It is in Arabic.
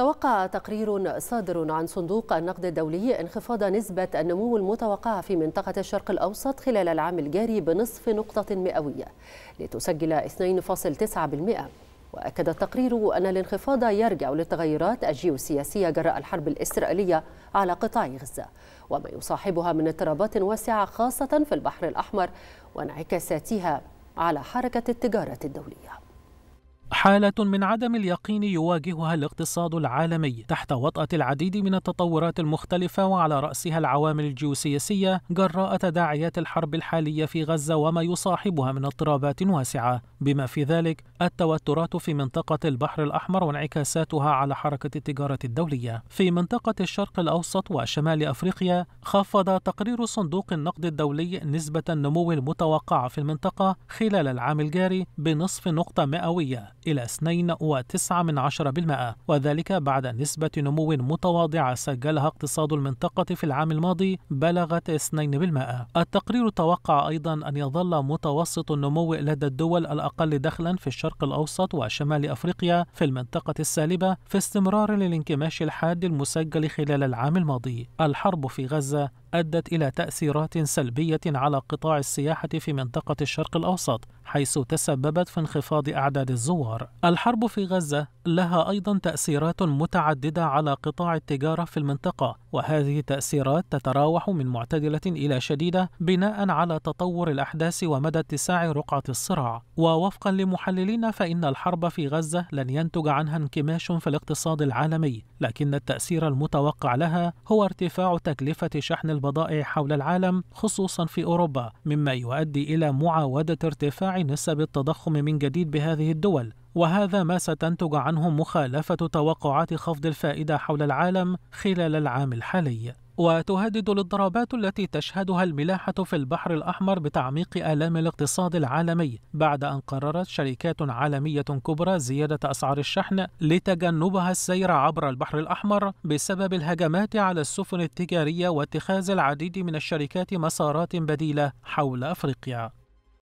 توقع تقرير صادر عن صندوق النقد الدولي انخفاض نسبة النمو المتوقعة في منطقة الشرق الأوسط خلال العام الجاري بنصف نقطة مئوية لتسجل 2.9% وأكد التقرير أن الانخفاض يرجع للتغيرات الجيوسياسية جراء الحرب الإسرائيلية على قطاع غزة وما يصاحبها من اضطرابات واسعة خاصة في البحر الأحمر وانعكاساتها على حركة التجارة الدولية حالة من عدم اليقين يواجهها الاقتصاد العالمي تحت وطأة العديد من التطورات المختلفة وعلى رأسها العوامل الجيوسياسية جراء تداعيات الحرب الحالية في غزة وما يصاحبها من اضطرابات واسعة بما في ذلك التوترات في منطقة البحر الأحمر وانعكاساتها على حركة التجارة الدولية. في منطقة الشرق الأوسط وشمال أفريقيا، خفض تقرير صندوق النقد الدولي نسبة النمو المتوقعة في المنطقة خلال العام الجاري بنصف نقطة مئوية إلى 2.9%، وذلك بعد نسبة نمو متواضعة سجلها اقتصاد المنطقة في العام الماضي بلغت 2%. التقرير توقع أيضا أن يظل متوسط النمو لدى الدول الأقل الأقل دخلا في الشرق الأوسط وشمال أفريقيا في المنطقة السالبة في استمرار للانكماش الحاد المسجل خلال العام الماضي الحرب في غزة أدت إلى تأثيرات سلبية على قطاع السياحة في منطقة الشرق الأوسط، حيث تسببت في انخفاض أعداد الزوار. الحرب في غزة لها أيضا تأثيرات متعددة على قطاع التجارة في المنطقة، وهذه التأثيرات تتراوح من معتدلة إلى شديدة بناء على تطور الأحداث ومدى اتساع رقعة الصراع. ووفقا لمحللين فإن الحرب في غزة لن ينتج عنها انكماش في الاقتصاد العالمي، لكن التأثير المتوقع لها هو ارتفاع تكلفة شحن البضائع حول العالم خصوصا في أوروبا مما يؤدي إلى معاودة ارتفاع نسب التضخم من جديد بهذه الدول وهذا ما ستنتج عنه مخالفة توقعات خفض الفائدة حول العالم خلال العام الحالي وتهدد الاضطرابات التي تشهدها الملاحة في البحر الأحمر بتعميق آلام الاقتصاد العالمي بعد أن قررت شركات عالمية كبرى زيادة أسعار الشحن لتجنبها السير عبر البحر الأحمر بسبب الهجمات على السفن التجارية واتخاذ العديد من الشركات مسارات بديلة حول أفريقيا